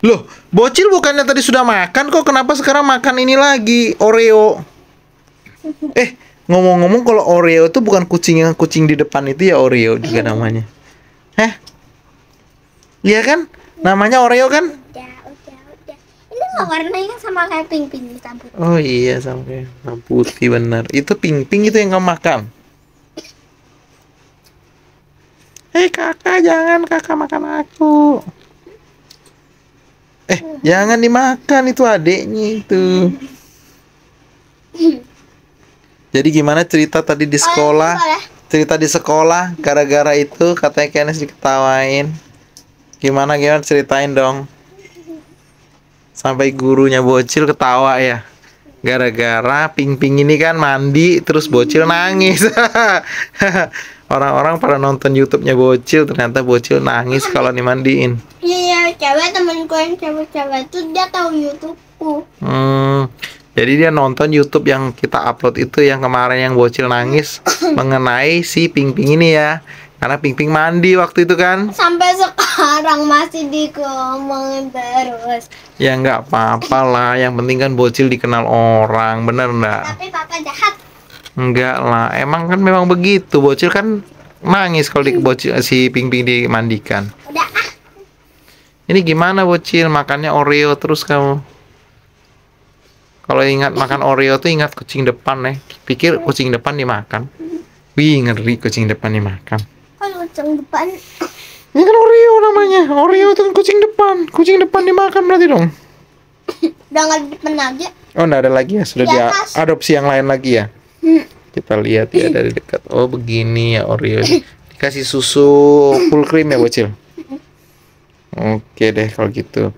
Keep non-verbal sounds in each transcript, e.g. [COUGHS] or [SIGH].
Loh, bocil bukannya tadi sudah makan kok kenapa sekarang makan ini lagi Oreo? Eh, ngomong-ngomong kalau Oreo itu bukan kucing yang kucing di depan itu ya Oreo juga namanya. Hah? Iya kan? Namanya Oreo kan? warnanya sama kayak pink-pink Oh iya, sama kayak hitam putih benar. Itu pink-pink itu yang kamu makan. Hei eh, kakak, jangan kakak makan aku. Eh, jangan dimakan itu adeknya itu. Jadi gimana cerita tadi di sekolah? Cerita di sekolah gara-gara itu katanya Kenes diketawain. Gimana gimana ceritain dong. Sampai gurunya bocil ketawa ya. Gara-gara ping-ping ini kan mandi terus bocil nangis. [LAUGHS] Orang-orang pada nonton YouTube-nya bocil ternyata bocil nangis kalau dimandiin. Iya, iya cewek temanku yang cewek-cewek itu dia tahu YouTubeku hmm, jadi dia nonton YouTube yang kita upload itu yang kemarin yang bocil nangis [COUGHS] mengenai si Ping Ping ini ya karena Ping Ping mandi waktu itu kan sampai sekarang masih dikomongin terus ya nggak apa-apa lah yang penting kan bocil dikenal orang bener nggak tapi papa jahat Enggak lah, emang kan memang begitu. Bocil kan nangis kalau di bocil si Ping Ping dimandikan ini gimana bocil makannya Oreo terus kamu kalau ingat makan Oreo tuh ingat kucing depan nih ya. Eh. pikir kucing depan dimakan wih ngeri kucing depan dimakan kalau kucing depan ini kan Oreo namanya Oreo tuh kucing depan kucing depan dimakan berarti dong udah nggak depan lagi oh nggak ada lagi ya sudah di dia adopsi yang lain lagi ya hmm. kita lihat ya dari dekat oh begini ya Oreo [LAUGHS] dikasih susu full cream ya bocil Oke deh kalau gitu.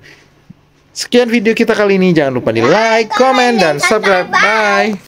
Sekian video kita kali ini. Jangan lupa di like, comment, dan subscribe. Bye.